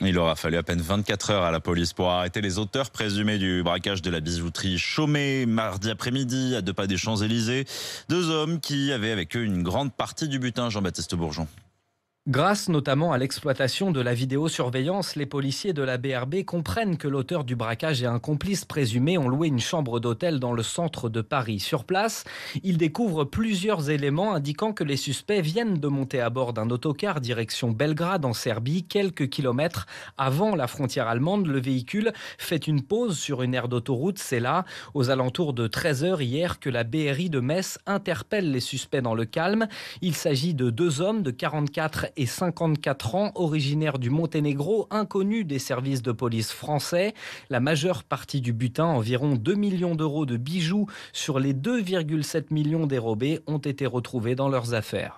Il aura fallu à peine 24 heures à la police pour arrêter les auteurs présumés du braquage de la bijouterie Chaumet mardi après-midi à deux pas des Champs-Élysées. Deux hommes qui avaient avec eux une grande partie du butin, Jean-Baptiste Bourgeon. Grâce notamment à l'exploitation de la vidéosurveillance, les policiers de la BRB comprennent que l'auteur du braquage et un complice présumé ont loué une chambre d'hôtel dans le centre de Paris. Sur place, ils découvrent plusieurs éléments indiquant que les suspects viennent de monter à bord d'un autocar direction Belgrade en Serbie, quelques kilomètres avant la frontière allemande. Le véhicule fait une pause sur une aire d'autoroute. C'est là, aux alentours de 13h hier, que la BRI de Metz interpelle les suspects dans le calme. Il s'agit de deux hommes de 44 et 54 ans, originaire du Monténégro, inconnu des services de police français. La majeure partie du butin, environ 2 millions d'euros de bijoux sur les 2,7 millions dérobés, ont été retrouvés dans leurs affaires.